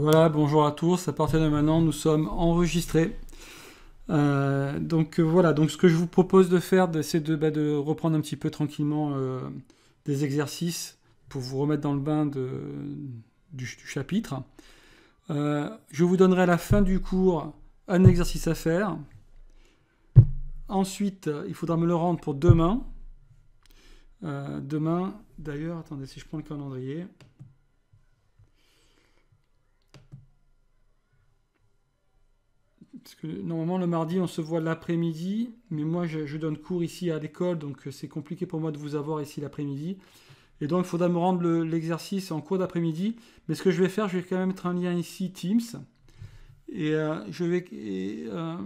Voilà, bonjour à tous. À partir de maintenant, nous sommes enregistrés. Euh, donc euh, voilà, donc ce que je vous propose de faire, c'est de, bah, de, reprendre un petit peu tranquillement euh, des exercices pour vous remettre dans le bain du, du, chapitre. je vous donnerai à la fin du cours un exercice à faire. Ensuite, il faudra me le rendre pour demain. demain, d'ailleurs, attendez, si je prends le calendrier, parce que normalement le mardi on se voit l'après-midi, mais moi je, donne cours ici à l'école, donc euh, c'est compliqué pour moi de vous avoir ici l'après-midi. Et donc il faudra me rendre l'exercice en cours d'après-midi. Mais ce que je vais faire, je vais quand même mettre un lien ici Teams. Et euh, je vais euh,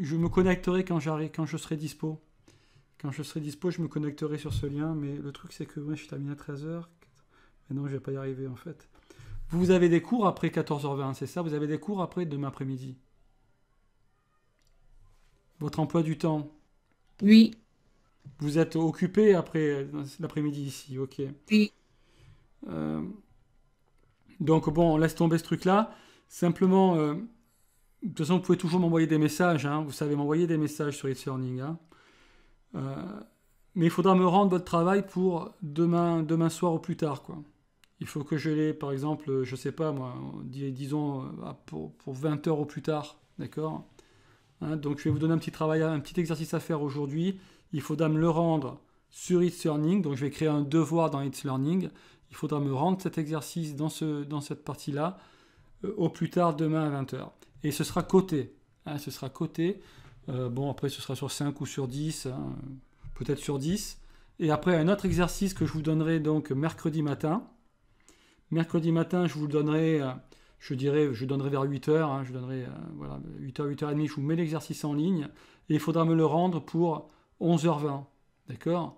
je me connecterai quand j'arrive, quand je serai dispo. Quand je serai dispo, je me connecterai sur ce lien. Mais le truc c'est que moi je suis terminé à 13h. Mais non, je vais pas y arriver en fait. Vous avez des cours après 14h20, c'est ça Vous avez des cours après demain après-midi votre emploi du temps Oui. Vous êtes occupé après euh, l'après-midi ici, ok. Oui. Euh, donc bon, on laisse tomber ce truc-là. Simplement, euh, de toute façon, vous pouvez toujours m'envoyer des messages. Hein. Vous savez m'envoyer des messages sur e Learning. Hein. mais il faudra me rendre votre travail pour demain, demain soir ou plus tard, quoi. Il faut que je l'ai, par exemple, je ne sais pas moi, disons pour, pour 20 heures au plus tard, d'accord Hein, donc je vais vous donner un petit travail, un petit exercice à faire aujourd'hui. Il faudra me le rendre sur It's Learning. Donc je vais créer un devoir dans It's Learning. Il faudra me rendre cet exercice dans, ce, dans cette partie-là euh, au plus tard demain à 20h. Et ce sera coté. Hein, ce sera coté. Euh, bon, après ce sera sur 5 ou sur 10, hein, peut-être sur 10. Et après, un autre exercice que je vous donnerai donc mercredi matin. Mercredi matin, je vous le donnerai euh, je dirais, je donnerai vers 8 heures, hein, je donnerai euh, voilà, 8 h 8h30, je vous mets l'exercice en ligne, et il faudra me le rendre pour 11h20, d'accord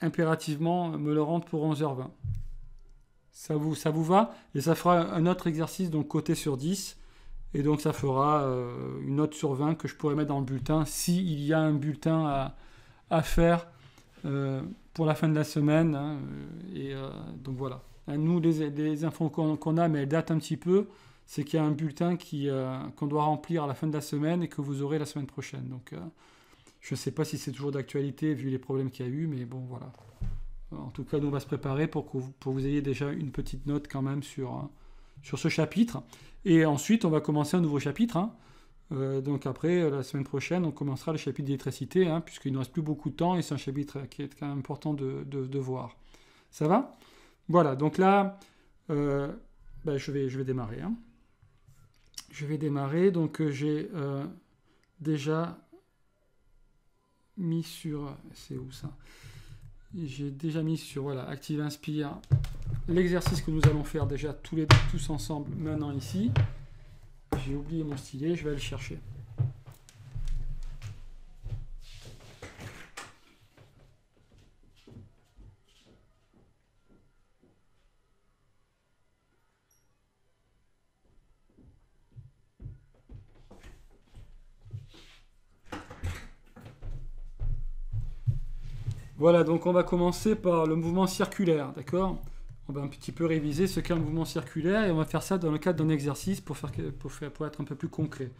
Impérativement, me le rendre pour 11h20. Ça vous, ça vous va Et ça fera un autre exercice, donc côté sur 10, et donc ça fera euh, une note sur 20 que je pourrais mettre dans le bulletin, s'il il y a un bulletin à, faire euh, pour la fin de la semaine, hein, et donc voilà. Nous, les, infos qu'on a, mais elles datent un petit peu, c'est qu'il y a un bulletin euh, qu'on doit remplir à la fin de la semaine et que vous aurez la semaine prochaine. Donc, euh, je ne sais pas si c'est toujours d'actualité vu les problèmes qu'il y a eu, mais bon, voilà. Euh, en tout cas, nous, on va se préparer pour que vous, pour vous ayez déjà une petite note quand même sur, sur ce chapitre. Et ensuite, on va commencer un nouveau chapitre. Hein. donc après, la semaine prochaine, on commencera le chapitre d'électricité, hein, puisqu'il ne reste plus beaucoup de temps et c'est un chapitre qui est quand même important de voir. Ça va voilà, donc là, euh, ben, je, vais, je vais démarrer. Hein. Je vais démarrer, donc euh, j'ai euh, déjà mis sur... C'est où ça J'ai déjà mis sur, voilà, Active Inspire, l'exercice que nous allons faire déjà tous, les, tous ensemble maintenant ici. J'ai oublié mon stylet, je vais le chercher. Voilà, donc on va commencer par le mouvement circulaire, d'accord On va un petit peu réviser ce qu'est un mouvement circulaire et on va faire ça dans le cadre d'un exercice pour, être un peu plus concret.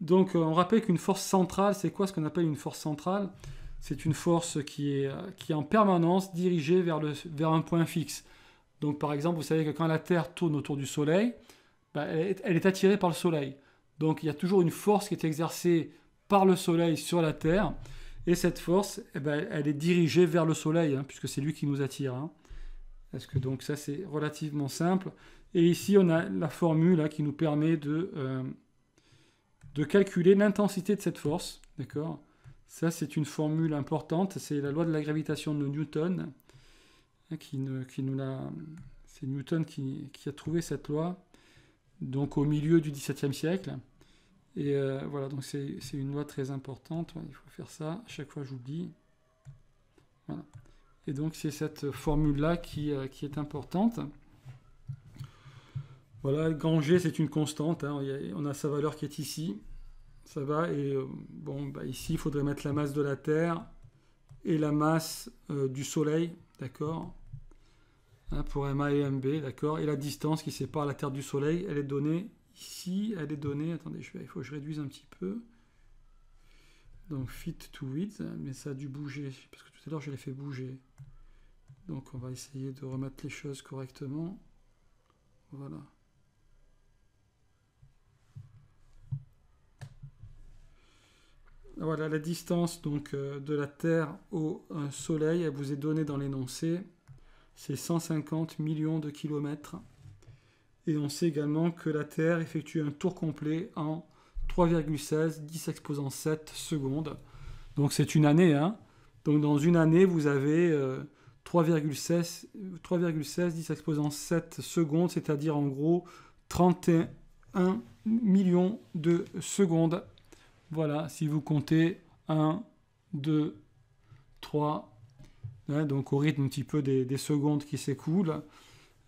Donc euh, on rappelle qu'une force centrale, c'est quoi ce qu'on appelle une force centrale C'est une force qui est, euh, qui est en permanence dirigée vers, le, vers un point fixe. Donc par exemple, vous savez que quand la Terre tourne autour du Soleil, bah, elle, est, elle, est, attirée par le Soleil. Donc il y a toujours une force qui est exercée par le Soleil sur la Terre. Et cette force, eh ben, elle est dirigée vers le soleil, hein, puisque c'est lui qui nous attire. Hein. ce que donc ça, c'est relativement simple. Et ici, on a la formule qui nous permet de, euh, de calculer l'intensité de cette force. D'accord Ça, c'est une formule importante. C'est la loi de la gravitation de Newton. Hein, qui, qui nous l'a... C'est Newton qui, qui a trouvé cette loi, donc au milieu du XVIIe siècle. Et euh, voilà, donc c'est une loi très importante. Il faut faire ça. À chaque fois, j'oublie. Voilà. Et donc, c'est cette formule-là qui, euh, est importante. Voilà, grand G, c'est une constante. Hein. On a sa valeur qui est ici. Ça va. Et euh, bon, bah, ici, il faudrait mettre la masse de la Terre et la masse du Soleil. D'accord hein, Pour MA et MB. D'accord Et la distance qui sépare la Terre du Soleil, elle est donnée ici, elle est donnée. Attendez, je il faut que je réduise un petit peu. Donc fit to width, mais ça a dû bouger, parce que tout à l'heure je l'ai fait bouger. Donc on va essayer de remettre les choses correctement. Voilà. Voilà la distance donc euh, de la Terre au euh, Soleil, elle vous est donnée dans l'énoncé. C'est 150 millions de kilomètres. Et on sait également que la Terre effectue un tour complet en 3,16 10 exposant 7 secondes. Donc c'est une année. Hein. Donc dans une année, vous avez 3,16 10 exposant 7 secondes, c'est-à-dire en gros 31 millions de secondes. Voilà, si vous comptez 1, 2, 3, donc au rythme un petit peu des secondes qui s'écoulent.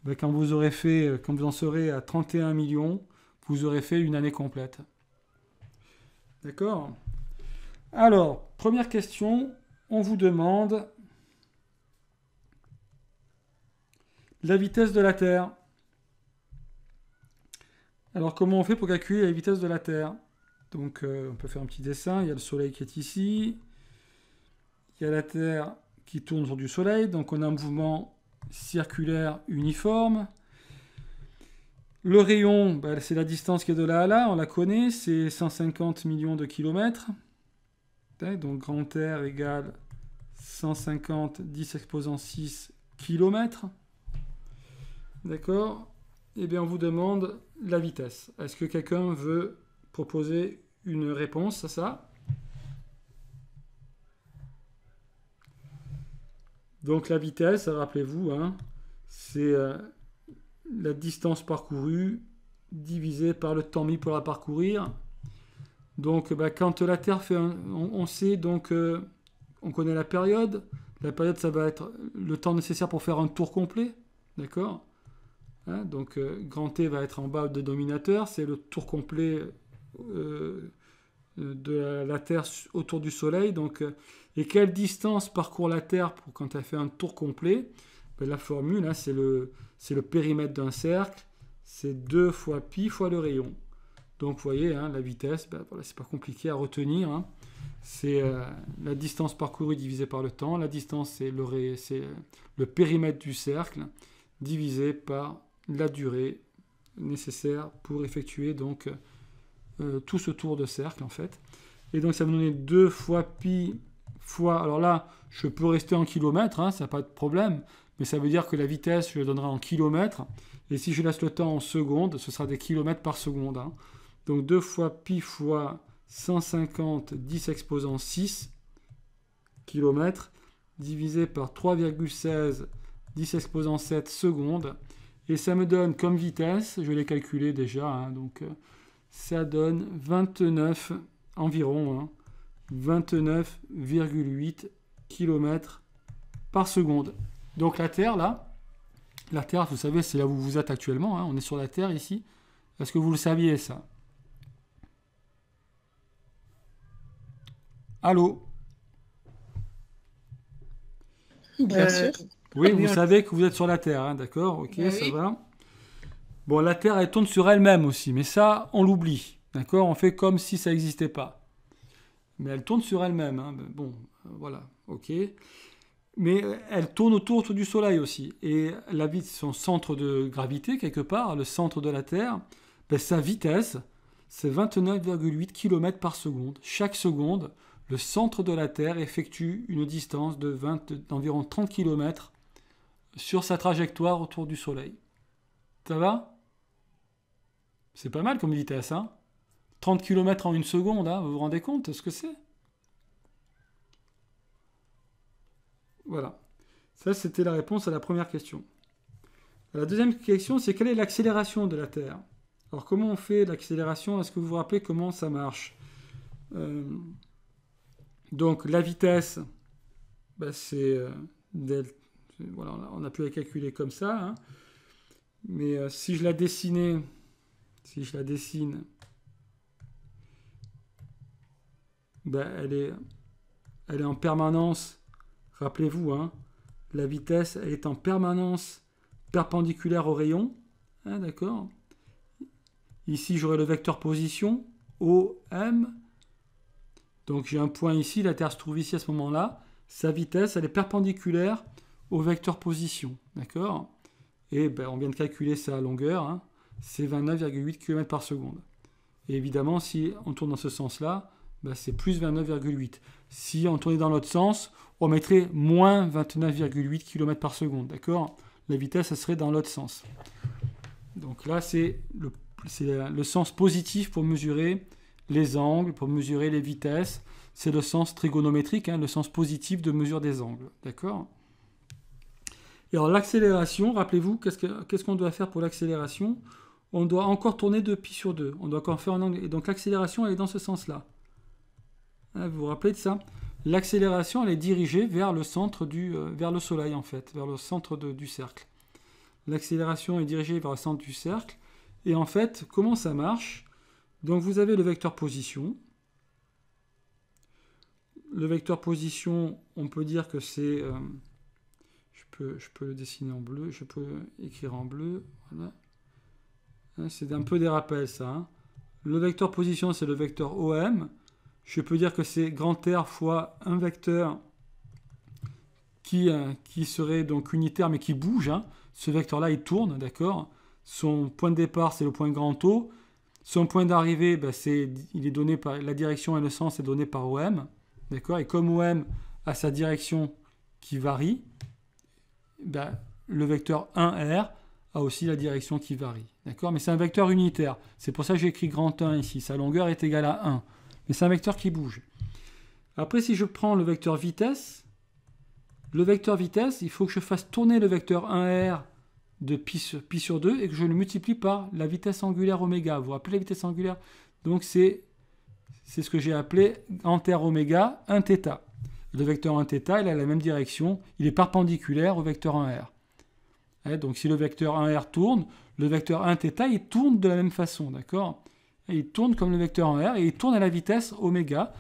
Ben, quand vous aurez fait, euh, quand vous en serez à 31 millions, vous aurez fait une année complète. D'accord Alors, première question, on vous demande la vitesse de la Terre. Alors, comment on fait pour calculer la vitesse de la Terre Donc, euh, on peut faire un petit dessin. Il y a le Soleil qui est ici. Il y a la Terre qui tourne autour du Soleil. Donc, on a un mouvement circulaire uniforme. Le rayon, bah, c'est la distance qui est de là à là, on la connaît, c'est 150 millions de kilomètres. Hein, donc grand R égale 150 10 exposant 6 kilomètres. D'accord Eh bien, on vous demande la vitesse. Est-ce que quelqu'un veut proposer une réponse à ça Donc la vitesse, rappelez-vous, hein, c'est euh, la distance parcourue divisée par le temps mis pour la parcourir. Donc bah, quand la Terre fait un, on, sait donc euh, on connaît la période. La période ça va être le temps nécessaire pour faire un tour complet, d'accord hein. Donc euh, grand T va être en bas de dominateur, c'est le tour complet euh, de la Terre autour du Soleil. Donc, euh, et quelle distance parcourt la Terre pour, quand elle fait un tour complet ben, La formule, hein, c'est le, le périmètre d'un cercle, c'est 2 fois pi fois le rayon. Donc vous voyez, hein, la vitesse, ce ben, n'est c'est pas compliqué à retenir. Hein. C'est euh, la distance parcourue divisée par le temps. La distance, c'est le, le périmètre du cercle divisé par la durée nécessaire pour effectuer donc euh, tout ce tour de cercle en fait. Et donc ça me donne 2 fois pi fois, alors là je peux rester en kilomètres, hein, ça n'a pas de problème, mais ça veut dire que la vitesse je la donnerai en kilomètres, et si je laisse le temps en secondes, ce sera des kilomètres par seconde. Hein. Donc 2 fois pi fois 150 10 exposant 6 kilomètres divisé par 3,16 10 exposant 7 secondes, et ça me donne comme vitesse, je l'ai calculé déjà, hein, donc... Euh, ça donne 29 environ, 29,8 hein. km par seconde. Donc la Terre, là, la Terre, vous savez, c'est là où vous êtes actuellement, hein. on est sur la Terre ici. Est-ce que vous le saviez ça Allô Bien euh, sûr. Oui, vous savez que vous êtes sur la Terre, hein. d'accord Ok, ben ça va. Bon, la Terre, elle tourne sur elle-même aussi, mais ça, on l'oublie. D'accord On fait comme si ça n'existait pas. Mais elle tourne sur elle-même. Hein. Ben, bon, euh, voilà, ok. Mais euh, elle tourne autour du Soleil aussi. Et la vie, son centre de gravité, quelque part, le centre de la Terre, ben, sa vitesse, c'est 29,8 km par seconde. Chaque seconde, le centre de la Terre effectue une distance de 20, d'environ 30 km sur sa trajectoire autour du Soleil. Ça va c'est pas mal comme vitesse, hein 30 km en une seconde, hein, vous vous rendez compte ce que c'est Voilà. Ça, c'était la réponse à la première question. La deuxième question, c'est quelle est l'accélération de la Terre Alors, comment on fait l'accélération Est-ce que vous vous rappelez comment ça marche euh, Donc, la vitesse, bah, c'est euh, delta. Voilà, on a pu la calculer comme ça. Hein. Mais euh, si je la dessinais si je la dessine, ben, elle, est, en permanence, rappelez-vous, hein, la vitesse, elle est en permanence perpendiculaire au rayon. Hein, d'accord Ici, j'aurai le vecteur position, OM. Donc j'ai un point ici, la Terre se trouve ici à ce moment-là. Sa vitesse, elle est perpendiculaire au vecteur position. D'accord Et ben, on vient de calculer sa longueur. Hein c'est 29,8 km par seconde. Et évidemment, si on tourne dans ce sens-là, bah, c'est plus 29,8. Si on tournait dans l'autre sens, on mettrait moins 29,8 km par seconde. D'accord La vitesse, ça serait dans l'autre sens. Donc là, c'est le, sens positif pour mesurer les angles, pour mesurer les vitesses. C'est le sens trigonométrique, hein, le sens positif de mesure des angles. D'accord Et alors l'accélération, rappelez-vous, qu'est-ce qu'on doit faire pour l'accélération on doit encore tourner de pi sur 2. On doit encore faire un angle. Et donc l'accélération, elle est dans ce sens-là. Ah, vous vous rappelez de ça L'accélération, elle est dirigée vers le centre du, euh, vers le soleil en fait, vers le centre du cercle. L'accélération est dirigée vers le centre du cercle. Et en fait, comment ça marche Donc vous avez le vecteur position. Le vecteur position, on peut dire que c'est... Euh, je, peux, je peux le dessiner en bleu, je peux écrire en bleu. Voilà. Hein, c'est un peu des rappels, ça. Hein. Le vecteur position, c'est le vecteur OM. Je peux dire que c'est grand R fois un vecteur qui, euh, serait donc unitaire, mais qui bouge. Hein. Ce vecteur-là, il tourne, d'accord Son point de départ, c'est le point grand O. Son point d'arrivée, bah, c'est, il est donné par la direction et le sens est donné par OM, d'accord Et comme OM a sa direction qui varie, bah, le vecteur 1R a aussi la direction qui varie. D'accord Mais c'est un vecteur unitaire. C'est pour ça que j'ai écrit grand 1 ici. Sa longueur est égale à 1. Mais c'est un vecteur qui bouge. Après, si je prends le vecteur vitesse, le vecteur vitesse, il faut que je fasse tourner le vecteur 1r de pi sur, 2 et que je le multiplie par la vitesse angulaire oméga. Vous vous rappelez la vitesse angulaire Donc c'est ce que j'ai appelé en r oméga 1 θ. Le vecteur 1 θ, il a la même direction. Il est perpendiculaire au vecteur 1r. Eh, donc si le vecteur 1r tourne, le vecteur 1θ, il tourne de la même façon, d'accord Il tourne comme le vecteur 1r, et il tourne à la vitesse oméga.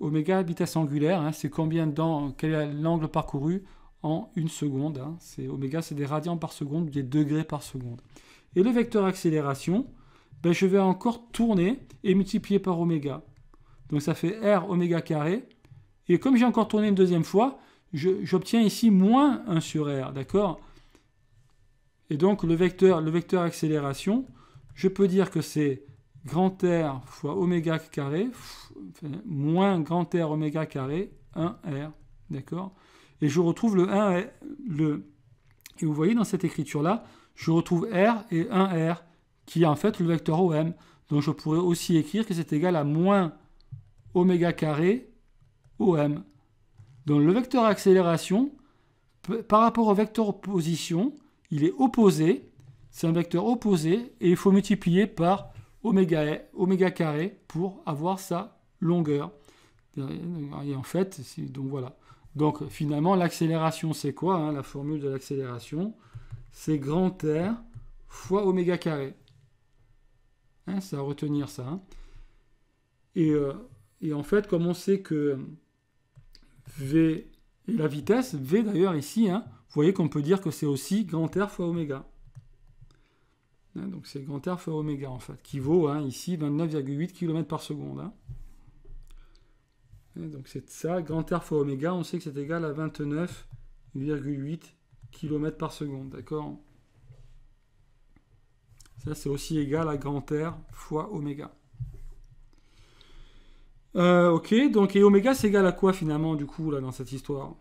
Oméga, vitesse angulaire, hein, c'est combien dans, quel est l'angle parcouru en une seconde. Hein. C'est oméga, c'est des radians par seconde, des degrés par seconde. Et le vecteur accélération, ben, je vais encore tourner et multiplier par oméga. Donc ça fait r oméga carré. Et comme j'ai encore tourné une deuxième fois, j'obtiens ici moins 1 sur r, d'accord et donc le vecteur, le vecteur accélération, je peux dire que c'est grand R fois oméga carré, moins grand R oméga carré, 1R. D'accord Et je retrouve le 1R. Le... Et vous voyez dans cette écriture-là, je retrouve R et 1R, qui est en fait le vecteur OM. Donc je pourrais aussi écrire que c'est égal à moins oméga carré OM. Donc le vecteur accélération, par rapport au vecteur position, il est opposé, c'est un vecteur opposé, et il faut multiplier par oméga, oméga carré pour avoir sa longueur. Et en fait, donc voilà. Donc finalement, l'accélération, c'est quoi hein, La formule de l'accélération, c'est grand R fois oméga carré. c'est hein, à retenir ça. Hein. Et, euh, et, en fait, comme on sait que V est la vitesse, V d'ailleurs ici, vous voyez qu'on peut dire que c'est aussi grand R fois oméga. Hein, donc c'est grand R fois oméga en fait, qui vaut hein, ici 29,8 km par seconde. Hein. Donc c'est ça, grand R fois oméga, on sait que c'est égal à 29,8 km par seconde, d'accord Ça c'est aussi égal à grand R fois oméga. Euh, ok, donc et oméga c'est égal à quoi finalement du coup là dans cette histoire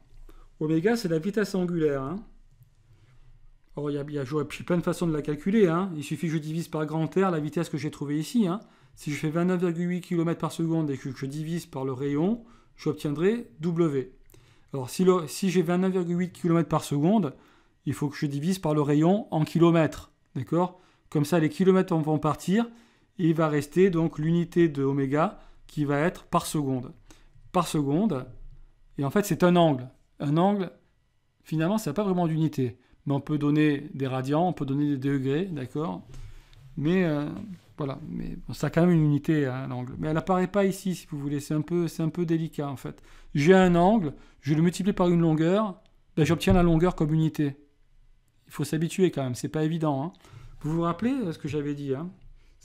Oméga, c'est la vitesse angulaire. Hein. Oh, il y a, plein de façons de la calculer. Hein. Il suffit que je divise par grand R la vitesse que j'ai trouvée ici. Hein. Si je fais 29,8 km par seconde et que je divise par le rayon, j'obtiendrai W. Alors, si, si j'ai 29,8 km par seconde, il faut que je divise par le rayon en kilomètres. D'accord Comme ça, les kilomètres vont partir et il va rester donc l'unité de oméga qui va être par seconde. Par seconde. Et en fait, c'est un angle un angle, finalement, ça n'a pas vraiment d'unité. Mais on peut donner des radians, on peut donner des degrés, d'accord Mais euh, voilà, mais ça a quand même une unité, à hein, l'angle. Mais elle n'apparaît pas ici, si vous voulez. C'est un, peu, un peu délicat, en fait. J'ai un angle, je le multiplie par une longueur, ben, j'obtiens la longueur comme unité. Il faut s'habituer quand même, c'est pas évident. Hein. Vous vous rappelez euh, ce que j'avais dit hein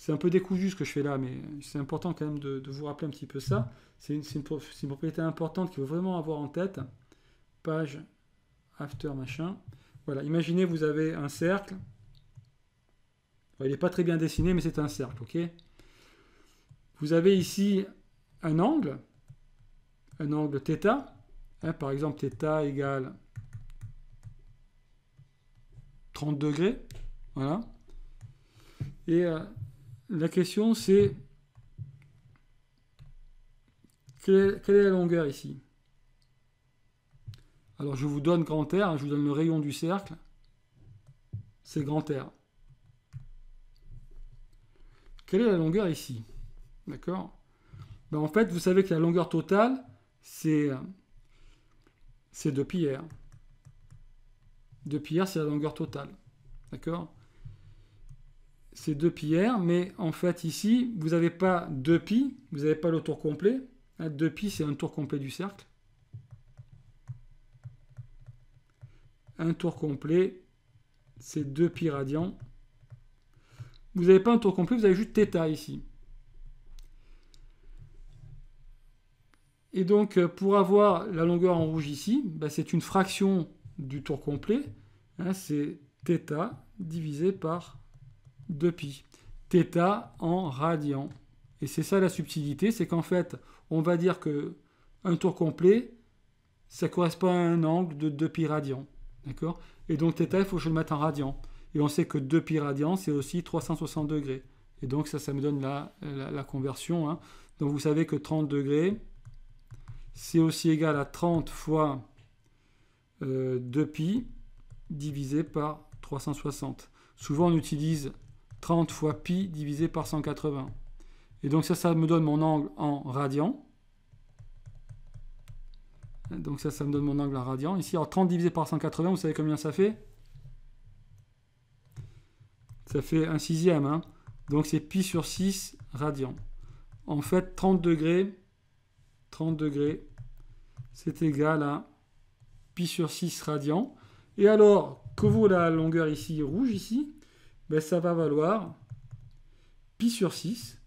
c'est un peu décousu ce que je fais là, mais c'est important quand même de, vous rappeler un petit peu ça. C'est une, propriété importante qu'il faut vraiment avoir en tête page after machin. Voilà, imaginez vous avez un cercle. il n'est pas très bien dessiné, mais c'est un cercle, ok Vous avez ici un angle, un angle θ. Hein, par exemple, θ égale 30 degrés. Voilà. Et euh, la question c'est quelle est la longueur ici alors je vous donne grand R, hein, je vous donne le rayon du cercle. C'est grand R. Quelle est la longueur ici D'accord ben, En fait, vous savez que la longueur totale, c'est 2 euh, pi R. 2 pi R, c'est la longueur totale. D'accord C'est 2 pi R, mais en fait ici, vous n'avez pas 2 pi, vous n'avez pas le tour complet. 2 hein, pi, c'est un tour complet du cercle. un tour complet, c'est 2π radians. Vous n'avez pas un tour complet, vous avez juste θ ici. Et donc, euh, pour avoir la longueur en rouge ici, bah, c'est une fraction du tour complet. Hein, c'est θ divisé par 2π. θ en radians. Et c'est ça la subtilité, c'est qu'en fait, on va dire que un tour complet, ça correspond à un angle de 2π radians. D'accord Et donc θ, il faut que je le mette en radian. Et on sait que 2π radian, c'est aussi 360 degrés. Et donc ça, ça me donne la, conversion. Hein. Donc vous savez que 30 degrés, c'est aussi égal à 30 fois 2π euh, divisé par 360. Souvent on utilise 30 fois π divisé par 180. Et donc ça, ça me donne mon angle en radian. Donc ça, ça me donne mon angle à radian. Ici, alors 30 divisé par 180, vous savez combien ça fait Ça fait un sixième. Hein. Donc c'est pi sur 6 radian. En fait, 30 degrés, 30 degrés, c'est égal à pi sur 6 radian. Et alors, que vaut la longueur ici, rouge ici ben, Ça va valoir pi sur 6,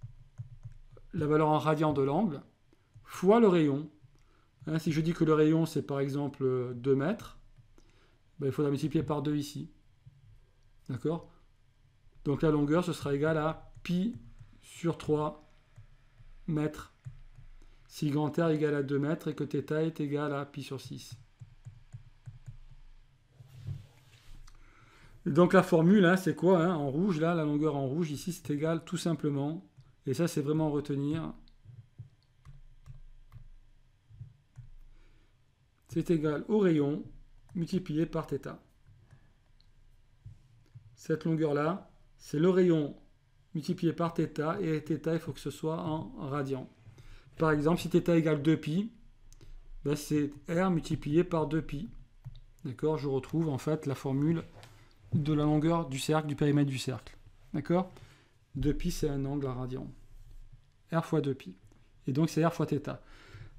la valeur en radian de l'angle, fois le rayon. Hein, si je dis que le rayon, c'est par exemple 2 euh, mètres, ben, il faudra multiplier par 2 ici. D'accord Donc la longueur, ce sera égal à pi sur 3 mètres. Si grand R égal à 2 mètres et que θ est égal à pi sur 6. donc la formule, hein, c'est quoi hein, En rouge, là, la longueur en rouge, ici, c'est égal tout simplement, et ça c'est vraiment retenir, c'est égal au rayon multiplié par θ. Cette longueur-là, c'est le rayon multiplié par θ, et θ, il faut que ce soit en radian. Par exemple, si θ égale 2π, ben, c'est r multiplié par 2π. D'accord Je retrouve en fait la formule de la longueur du cercle, du périmètre du cercle. D'accord 2π, c'est un angle à radian. r fois 2π. Et donc, c'est r fois θ.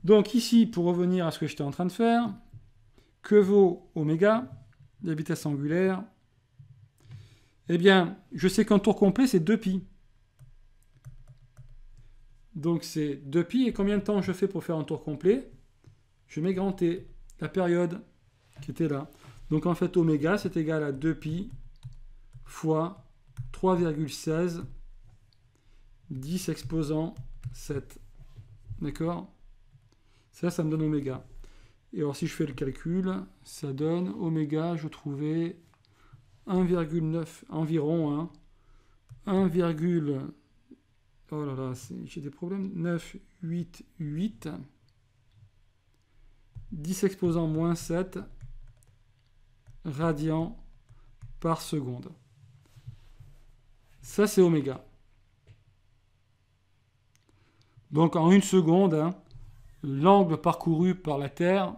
Donc ici, pour revenir à ce que j'étais en train de faire, que vaut oméga, la vitesse angulaire Eh bien, je sais qu'un tour complet, c'est 2 π Donc c'est 2 π et combien de temps je fais pour faire un tour complet Je mets grand T, la période qui était là. Donc en fait, oméga, c'est égal à 2 π fois 3,16 10 exposant 7. D'accord ça, ça me donne oméga. Et alors si je fais le calcul, ça donne oméga, je trouvais 1,9 environ, hein, 1, oh là là, j'ai des problèmes, 9, 8, 8, 10 exposant moins 7 radians par seconde. Ça, c'est oméga. Donc en une seconde, hein, l'angle parcouru par la Terre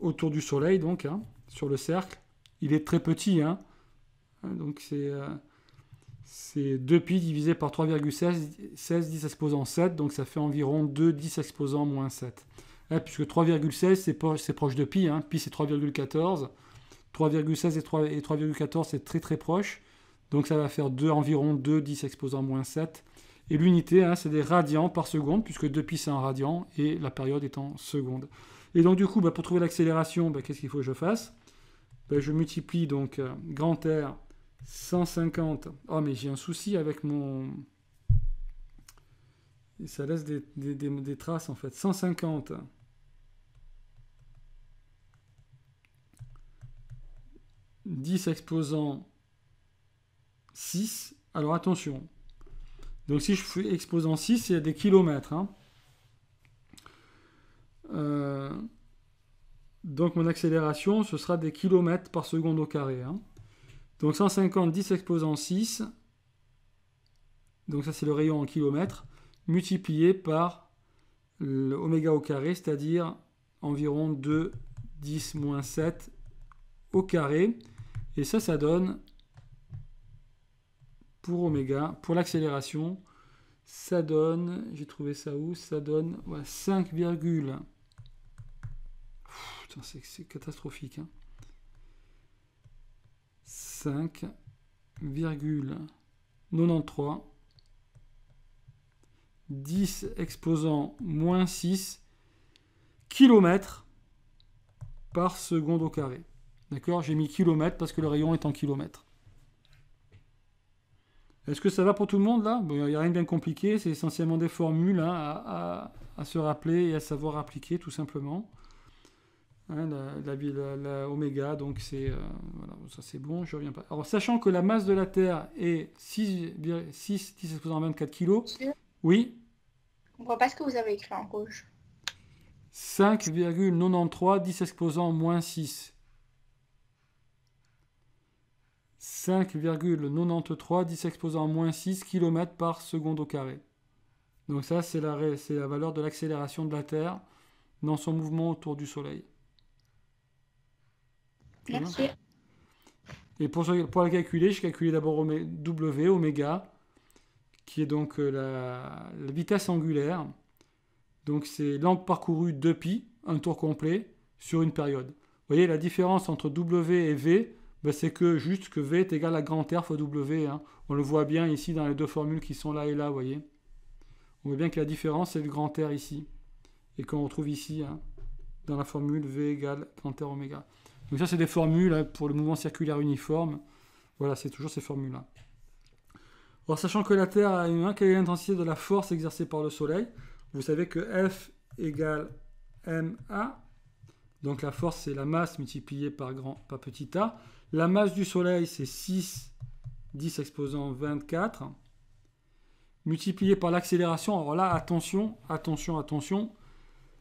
autour du Soleil, donc, hein, sur le cercle, il est très petit. Hein. Hein, donc c'est 2π euh, divisé par 3,16, 16, 10 exposant 7, donc ça fait environ 2 10 exposant moins 7. Eh, puisque 3,16 c'est proche, de pi, hein, pi c'est 3,14, 3,16 et 3,14 et 3,14 c'est très très proche, donc ça va faire 2, environ 2 10 exposant moins 7 et l'unité, hein, c'est des radians par seconde, puisque 2π c'est un radian, et la période est en seconde. Et donc du coup, bah, pour trouver l'accélération, bah, qu'est-ce qu'il faut que je fasse bah, Je multiplie donc euh, grand R 150. Oh mais j'ai un souci avec mon... ça laisse des, des traces en fait. 150 10 exposant 6. Alors attention, donc si je fais exposant 6, il y a des kilomètres. Hein. Euh, donc mon accélération, ce sera des kilomètres par seconde au carré. Hein. Donc 150, 10 exposant 6, donc ça c'est le rayon en kilomètres, multiplié par l'oméga au carré, c'est-à-dire environ 2, 10, moins 7 au carré. Et ça, ça donne pour oméga, pour l'accélération, ça donne, j'ai trouvé ça où Ça donne 5, putain, c'est catastrophique. Hein. 5,93 10 exposant moins 6 km par seconde au carré. D'accord J'ai mis kilomètres parce que le rayon est en kilomètres. Est-ce que ça va pour tout le monde là Il n'y a rien de bien compliqué, c'est essentiellement des formules hein, à, se rappeler et à savoir appliquer tout simplement. Hein, la, la, la, oméga, donc c'est euh, voilà, ça c'est bon, je reviens pas. Alors sachant que la masse de la Terre est 6, 10 24 kg. Oui. On voit pas ce que vous avez écrit en rouge. 5,93 10 exposant moins 6. 5,93 10 exposant moins 6 km par seconde au carré. Donc ça, c'est la, la, valeur de l'accélération de la Terre dans son mouvement autour du Soleil. Merci. Et pour, pour la calculer, je calculais d'abord W, oméga, qui est donc euh, la, la vitesse angulaire. Donc c'est l'angle parcouru 2 pi, un tour complet, sur une période. Vous voyez, la différence entre W et V, ben, c'est que juste que V est égal à grand R fois W. Hein. On le voit bien ici dans les deux formules qui sont là et là, vous voyez. On voit bien que la différence, c'est le grand R ici. Et qu'on retrouve ici, hein, dans la formule V égale grand R oméga. Donc ça, c'est des formules hein, pour le mouvement circulaire uniforme. Voilà, c'est toujours ces formules-là. sachant que la Terre a une quelle est l'intensité de la force exercée par le Soleil Vous savez que F égale MA. Donc la force, c'est la masse multipliée par, grand, par petit a. La masse du Soleil, c'est 6, 10 exposant 24, multiplié par l'accélération. Alors là, attention, attention, attention.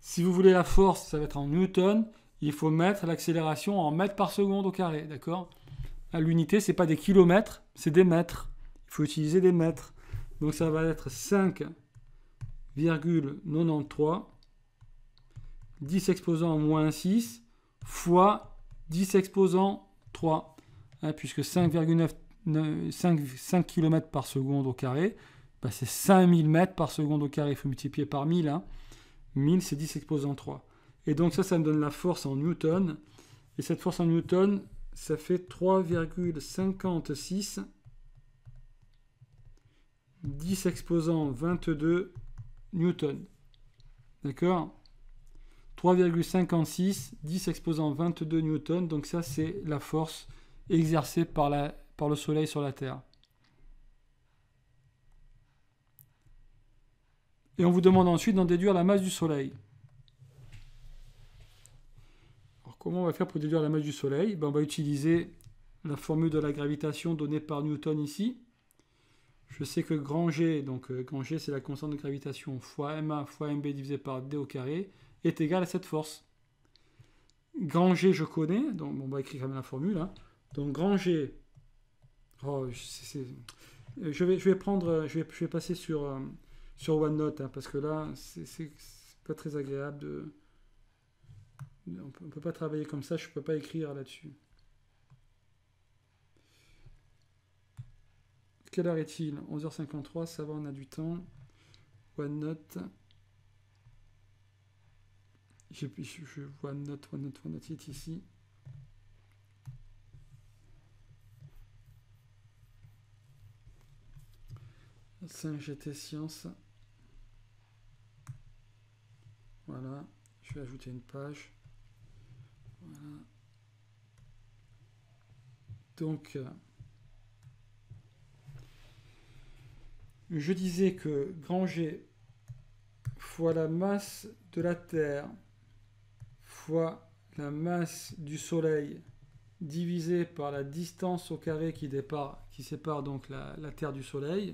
Si vous voulez la force, ça va être en newton. Il faut mettre l'accélération en mètres par seconde au carré, d'accord à L'unité, ce n'est pas des kilomètres, c'est des mètres. Il faut utiliser des mètres. Donc ça va être 5,93 10 exposant moins 6 fois 10 exposant Hein, puisque 5,9 5, km par seconde au carré, bah, c'est 5000 mètres par seconde au carré. Il faut multiplier par 1000. 1000, hein. c'est 10 exposant 3. Et donc ça, ça me donne la force en newton. Et cette force en newton, ça fait 3,56 10 exposant 22 newton. D'accord 3,56, 10 exposant 22 newtons. Donc ça, c'est la force exercée par, la, par le Soleil sur la Terre. Et on vous demande ensuite d'en déduire la masse du Soleil. Alors comment on va faire pour déduire la masse du Soleil ben, On va utiliser la formule de la gravitation donnée par Newton ici. Je sais que G, donc euh, G c'est la constante de gravitation fois ma fois mb divisé par d au carré, est égal à cette force. Grand G, je connais, donc on va écrire quand même la formule. Hein. Donc grand G, oh, euh, je, vais, je vais prendre, euh, je vais, vais passer sur, euh, sur OneNote, hein, parce que là, c'est pas très agréable de... On ne peut pas travailler comme ça, je ne peux pas écrire là-dessus. Quelle heure est-il 11h53, ça va, on a du temps. OneNote je, je, vois notre one note, one note GT Science. Voilà, je vais ajouter une page. Voilà. Donc, je disais que Granger fois la masse de la Terre fois la masse du Soleil divisée par la distance au carré qui, qui sépare donc la, Terre du Soleil,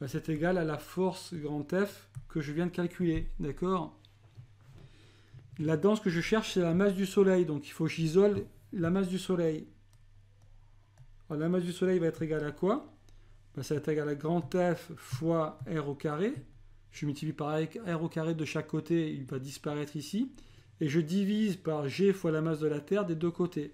bah, c'est égal à la force grand F que je viens de calculer, d'accord La danse que je cherche, c'est la masse du Soleil, donc il faut que j'isole la masse du Soleil. la masse du Soleil va être égale à quoi bah, Ça va être égal à grand F fois R au carré. Je multiplie par R au carré de chaque côté, il va disparaître ici et je divise par G fois la masse de la Terre des deux côtés.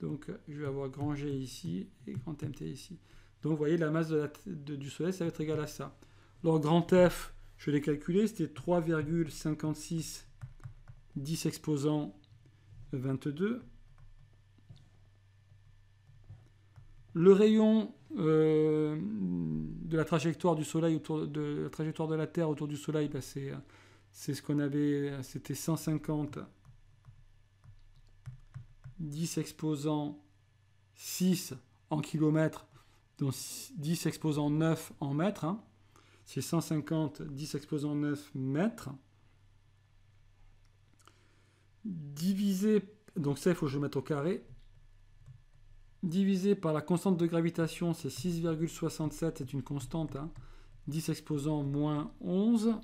Donc je vais avoir grand G ici et grand MT ici. Donc vous voyez, la masse du Soleil, ça va être égal à ça. Alors grand F, je l'ai calculé, c'était 3,56 10 exposant 22. Le rayon euh, de la trajectoire du Soleil autour de, la trajectoire de la Terre autour du Soleil, bah, c'est euh, c'est ce qu'on avait, c'était 150, 10 exposant 6 en kilomètres, donc 10 exposant 9 en mètres. Hein. C'est 150, 10 exposant 9 mètres. Divisé, donc ça il faut que je le mette au carré. Divisé par la constante de gravitation, c'est 6,67, c'est une constante. 10 hein. exposant moins 11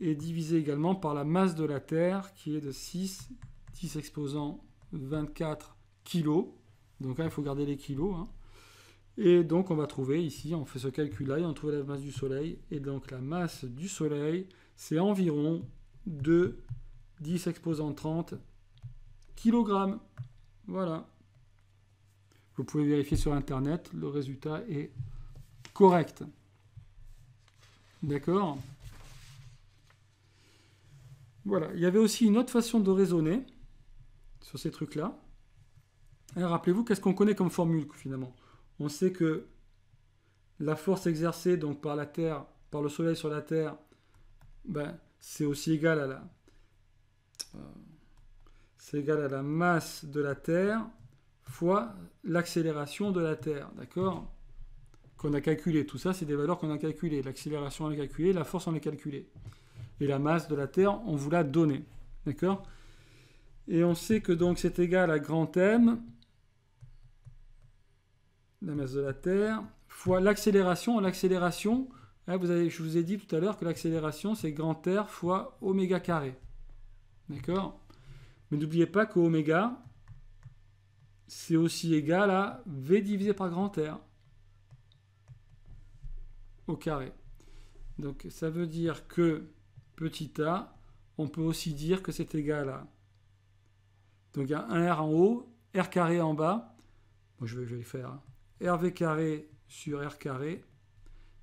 et divisé également par la masse de la Terre qui est de 6, 10 exposant 24 kg. Donc là, il faut garder les kilos. Hein. Et donc on va trouver ici, on fait ce calcul-là et on trouve la masse du Soleil. Et donc la masse du Soleil, c'est environ 2, 10 exposant 30 kg. Voilà. Vous pouvez vérifier sur Internet, le résultat est correct. D'accord voilà, il y avait aussi une autre façon de raisonner sur ces trucs-là. Rappelez-vous, qu'est-ce qu'on connaît comme formule finalement On sait que la force exercée donc par la Terre, par le Soleil sur la Terre, ben, c'est aussi égal à la, euh, c'est égal à la masse de la Terre fois l'accélération de la Terre, d'accord Qu'on a calculé. Tout ça, c'est des valeurs qu'on a calculées. L'accélération, on l'a calculée, la force, on l'a calculée et la masse de la Terre, on vous l'a donnée. D'accord Et on sait que donc c'est égal à grand M, la masse de la Terre, fois l'accélération. L'accélération, hein, vous avez, je vous ai dit tout à l'heure que l'accélération, c'est grand R fois oméga carré. D'accord Mais n'oubliez pas que oméga, c'est aussi égal à V divisé par grand R au carré. Donc ça veut dire que petit a, on peut aussi dire que c'est égal à. Donc il y a un r en haut, r carré en bas. je, vais, le faire. Hein. r rv carré sur r carré,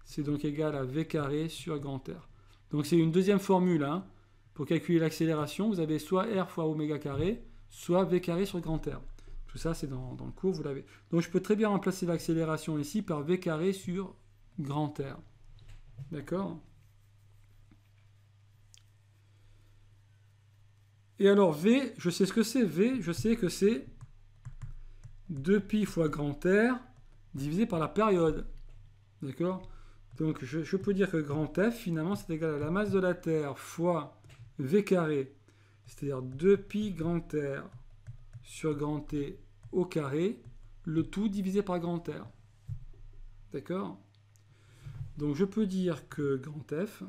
c'est donc égal à v carré sur grand R. Donc c'est une deuxième formule. Hein. Pour calculer l'accélération, vous avez soit r fois oméga carré, soit v carré sur grand R. Tout ça, c'est dans, dans, le cours, vous l'avez. Donc je peux très bien remplacer l'accélération ici par v carré sur grand R. D'accord Et alors V, je sais ce que c'est. V, je sais que c'est 2 pi fois grand R divisé par la période. D'accord Donc je, peux dire que grand F, finalement, c'est égal à la masse de la Terre fois V carré, c'est-à-dire 2 pi grand R sur grand T au carré, le tout divisé par grand R. D'accord Donc je peux dire que grand F,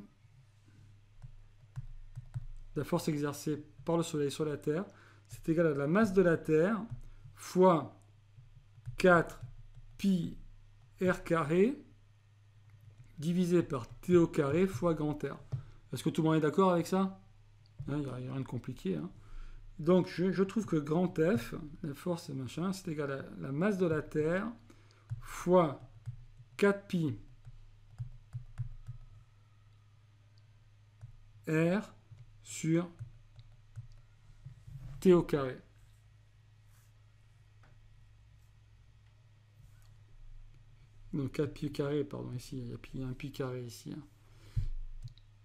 la force exercée par le Soleil sur la Terre, c'est égal à la masse de la Terre fois 4 pi r carré divisé par t au carré fois grand R. Est-ce que tout le monde est d'accord avec ça Il hein, n'y a, rien de compliqué. Hein. Donc je, trouve que grand F, la force machin, c'est égal à la masse de la Terre fois 4pi R sur t au carré. Donc 4 pi carré, pardon, ici, il y a, un pi carré ici. Hein.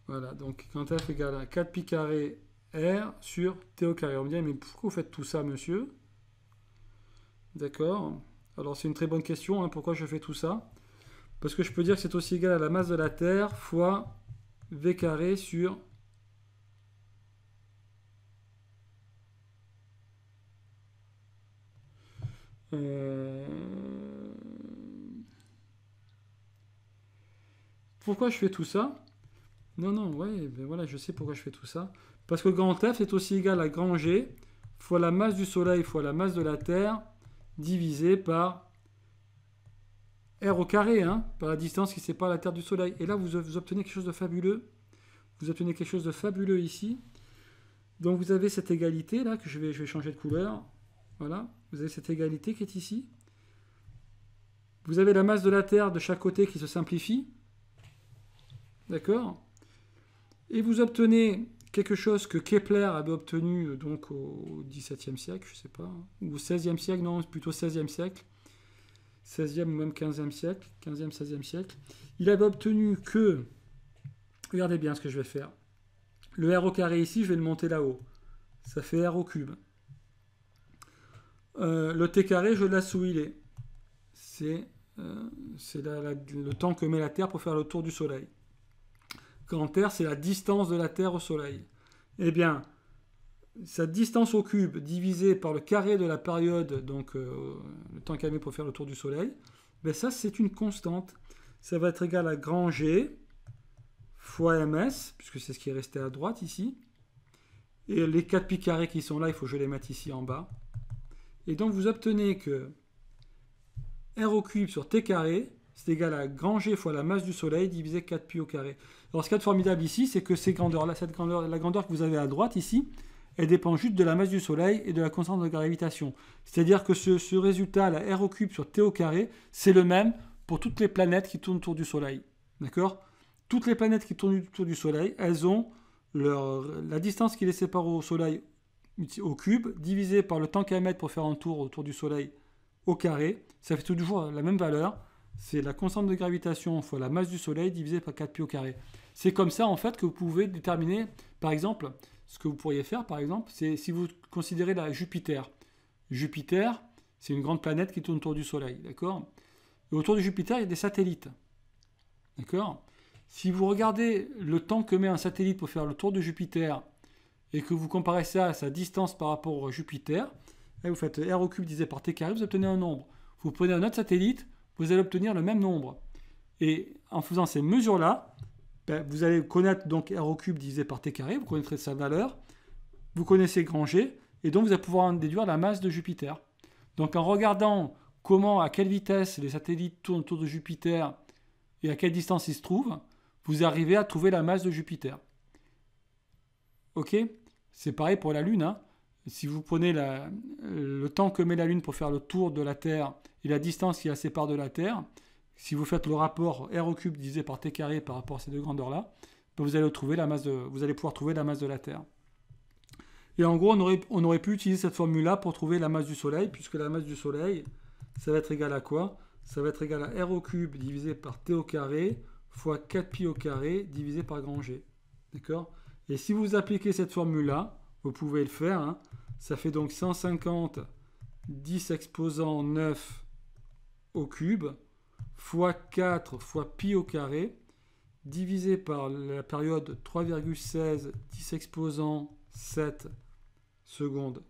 Voilà, donc quand f égale à 4 pi carré r sur t au carré. On me dit, mais pourquoi vous faites tout ça, monsieur D'accord Alors c'est une très bonne question, hein, pourquoi je fais tout ça Parce que je peux dire que c'est aussi égal à la masse de la Terre fois v carré sur Pourquoi je fais tout ça Non, non, ouais, ben voilà, je sais pourquoi je fais tout ça. Parce que grand F est aussi égal à grand G fois la masse du Soleil fois la masse de la Terre divisé par R au carré, hein, par la distance qui sépare la Terre du Soleil. Et là, vous, obtenez quelque chose de fabuleux. Vous obtenez quelque chose de fabuleux ici. Donc vous avez cette égalité là, que je vais, je vais changer de couleur. Voilà, vous avez cette égalité qui est ici. Vous avez la masse de la Terre de chaque côté qui se simplifie. D'accord Et vous obtenez quelque chose que Kepler avait obtenu euh, donc au XVIIe siècle, je ne sais pas, hein, ou au XVIe siècle, non, plutôt XVIe siècle, 16e ou même XVe siècle, 16 XVIe siècle. Il avait obtenu que, regardez bien ce que je vais faire, le R au carré ici, je vais le monter là-haut, ça fait R au cube. Euh, le T carré, je l'ai où il est. C'est euh, le temps que met la Terre pour faire le tour du Soleil. R c'est la distance de la Terre au Soleil. Eh bien, sa distance au cube divisée par le carré de la période, donc euh, le temps qu'elle met pour faire le tour du Soleil, ben ça c'est une constante. Ça va être égal à grand G fois ms, puisque c'est ce qui est resté à droite ici. Et les 4 pi carrés qui sont là, il faut que je les mette ici en bas. Et donc vous obtenez que r au cube sur t carré c'est égal à grand G fois la masse du Soleil divisé 4 pi au carré. Alors ce qu'il y de formidable ici, c'est que cette grandeur, la grandeur que vous avez à droite ici, elle dépend juste de la masse du Soleil et de la constante de gravitation. C'est-à-dire que ce, résultat, la R au cube sur T au carré, c'est le même pour toutes les planètes qui tournent autour du Soleil. D'accord Toutes les planètes qui tournent autour du Soleil, elles ont leur, la distance qui les sépare au Soleil au cube divisé par le temps qu'elles mettent pour faire un tour autour du Soleil au carré. Ça fait toujours la même valeur c'est la constante de gravitation fois la masse du Soleil divisée par 4 pi au carré. C'est comme ça, en fait, que vous pouvez déterminer, par exemple, ce que vous pourriez faire, par exemple, c'est si vous considérez la Jupiter. Jupiter, c'est une grande planète qui tourne autour du Soleil, d'accord Et autour de Jupiter, il y a des satellites, d'accord Si vous regardez le temps que met un satellite pour faire le tour de Jupiter et que vous comparez ça à sa distance par rapport à Jupiter, et eh, vous faites R au cube divisé par T carré, vous obtenez un nombre. Vous prenez un autre satellite, vous allez obtenir le même nombre. Et en faisant ces mesures-là, ben, vous allez connaître donc R cube divisé par T carré, vous connaîtrez sa valeur, vous connaissez grand G, et donc vous allez pouvoir en déduire la masse de Jupiter. Donc en regardant comment, à quelle vitesse les satellites tournent autour de Jupiter et à quelle distance ils se trouvent, vous arrivez à trouver la masse de Jupiter. Ok C'est pareil pour la Lune. Hein si vous prenez euh, le temps que met la Lune pour faire le tour de la Terre et la distance qui la sépare de la Terre, si vous faites le rapport R au cube divisé par T carré par rapport à ces deux grandeurs-là, ben vous, allez trouver la masse vous allez pouvoir trouver la masse de la Terre. Et en gros, on aurait, pu utiliser cette formule-là pour trouver la masse du Soleil, puisque la masse du Soleil, ça va être égal à quoi Ça va être égal à R au cube divisé par T au carré fois 4 pi au carré divisé par grand G. D'accord Et si vous appliquez cette formule-là, vous pouvez le faire. Hein. Ça fait donc 150, 10 exposant 9 au cube, fois 4 fois pi au carré, divisé par la période 3,16, 10 exposant 7 secondes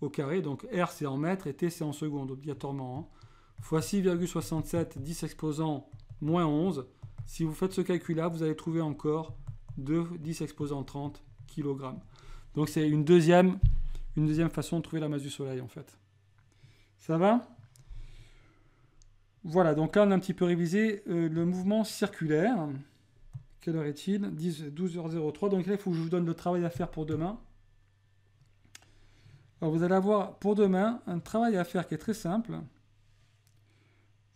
au carré. Donc R c'est en mètres et T c'est en secondes obligatoirement. Hein. fois 6,67, 10 exposant moins 11. Si vous faites ce calcul-là, vous allez trouver encore 2, 10 exposant 30 kg. Donc c'est une deuxième, une deuxième façon de trouver la masse du Soleil en fait. Ça va Voilà, donc là on a un petit peu révisé euh, le mouvement circulaire. Quelle heure est-il 12h03. Donc là il faut que je vous donne le travail à faire pour demain. Alors vous allez avoir pour demain un travail à faire qui est très simple.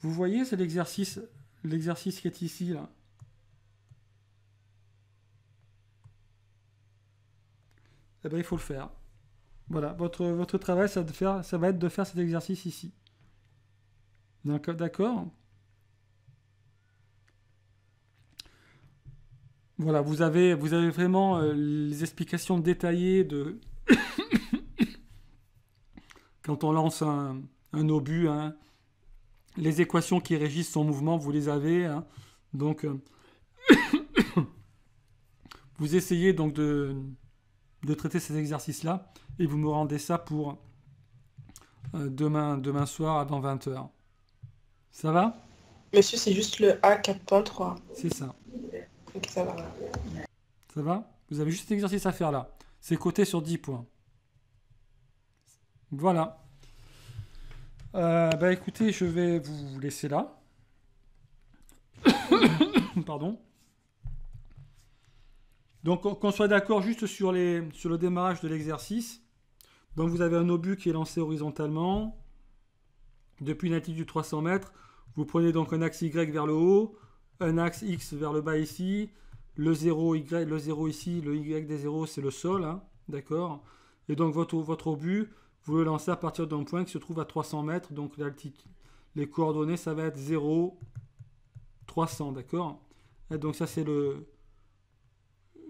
Vous voyez, c'est l'exercice, l'exercice qui est ici là. Eh ben, il faut le faire. Voilà, votre, votre travail, ça, va être de faire cet exercice ici. D'accord Voilà, vous avez, vous avez vraiment euh, les explications détaillées de... Quand on lance un, un obus, hein. les équations qui régissent son mouvement, vous les avez. Hein. donc, euh, vous essayez donc de de traiter ces exercices-là et vous me rendez ça pour euh, demain, demain soir avant 20h. Ça va Monsieur, c'est juste le A4.3. C'est ça. ça va. Ça va Vous avez juste cet exercice à faire là. C'est coté sur 10 points. Voilà. Euh, bah écoutez, je vais vous laisser là. Pardon. Donc qu'on soit d'accord juste sur, le démarrage de l'exercice. Donc vous avez un obus qui est lancé horizontalement. Depuis une altitude de 300 mètres, vous prenez donc un axe Y vers le haut, un axe X vers le bas ici, le 0, y, le 0 ici, le Y des 0 c'est le sol, hein, d'accord Et donc votre, votre obus, vous le lancez à partir d'un point qui se trouve à 300 mètres, donc l'altitude, les coordonnées ça va être 0, 300, d'accord donc ça c'est le,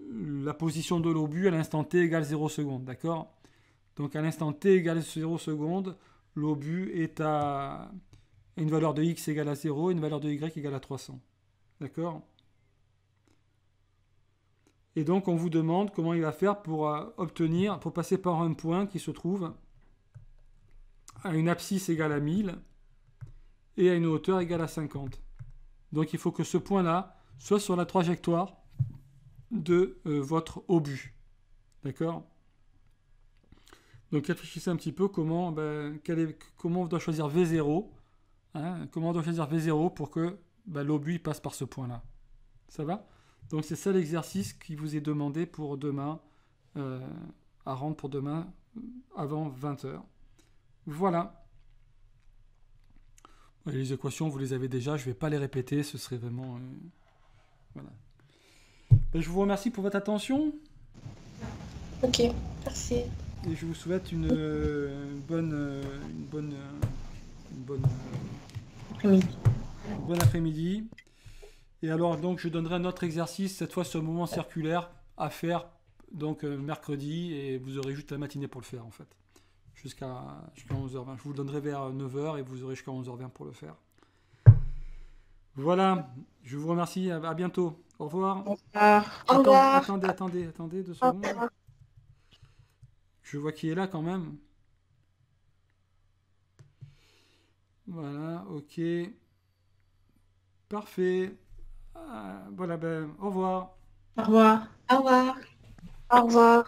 la position de l'obus à l'instant t égale 0 seconde, d'accord Donc à l'instant t égale 0 seconde, l'obus est à une valeur de x égale à 0 et une valeur de y égale à 300, d'accord Et donc on vous demande comment il va faire pour euh, obtenir, pour passer par un point qui se trouve à une abscisse égale à 1000 et à une hauteur égale à 50. Donc il faut que ce point-là soit sur la trajectoire de euh, votre obus. D'accord Donc réfléchissez un petit peu comment, ben, comment on doit choisir V0. Hein, comment on doit choisir V0 pour que ben, l'obus passe par ce point-là. Ça va Donc c'est ça l'exercice qui vous est demandé pour demain, euh, à rendre pour demain euh, avant 20h. Voilà. Les équations, vous les avez déjà, je ne vais pas les répéter, ce serait vraiment... voilà. Euh, je vous remercie pour votre attention. Ok, merci. Et je vous souhaite une, euh, bonne, euh, bonne, bonne après-midi. Bon après-midi. Et alors donc je donnerai un autre exercice cette fois sur le mouvement circulaire à faire donc mercredi et vous aurez juste la matinée pour le faire en fait jusqu'à 11h20. Je vous le donnerai vers 9h et vous aurez jusqu'à 11h20 pour le faire. Voilà, je vous remercie, à, bientôt. Au revoir. Au revoir. Attendez, attendez, attendez deux secondes. Je vois qui est là quand même. Voilà, ok. Parfait. Ah, voilà, ben, au revoir. Au revoir. Au revoir. Au revoir.